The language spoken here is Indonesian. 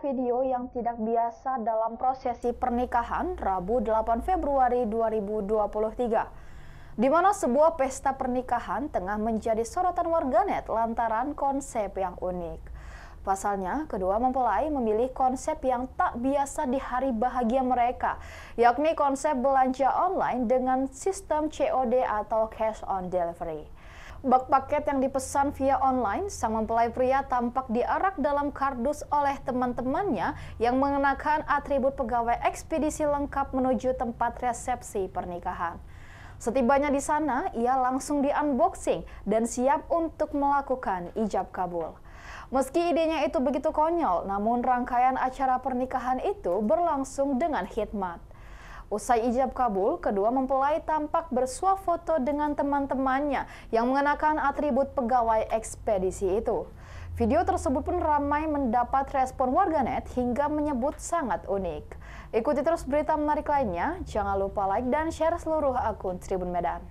video yang tidak biasa dalam prosesi pernikahan Rabu 8 Februari 2023, di mana sebuah pesta pernikahan tengah menjadi sorotan warganet lantaran konsep yang unik. Pasalnya, kedua mempelai memilih konsep yang tak biasa di hari bahagia mereka, yakni konsep belanja online dengan sistem COD atau cash on delivery. Bak paket yang dipesan via online, sang mempelai pria tampak diarak dalam kardus oleh teman-temannya yang mengenakan atribut pegawai ekspedisi lengkap menuju tempat resepsi pernikahan. Setibanya di sana, ia langsung di-unboxing dan siap untuk melakukan ijab kabul. Meski idenya itu begitu konyol, namun rangkaian acara pernikahan itu berlangsung dengan khidmat. Usai ijab kabul, kedua mempelai tampak bersuah foto dengan teman-temannya yang mengenakan atribut pegawai ekspedisi itu. Video tersebut pun ramai mendapat respon warganet hingga menyebut sangat unik. Ikuti terus berita menarik lainnya, jangan lupa like dan share seluruh akun Tribun Medan.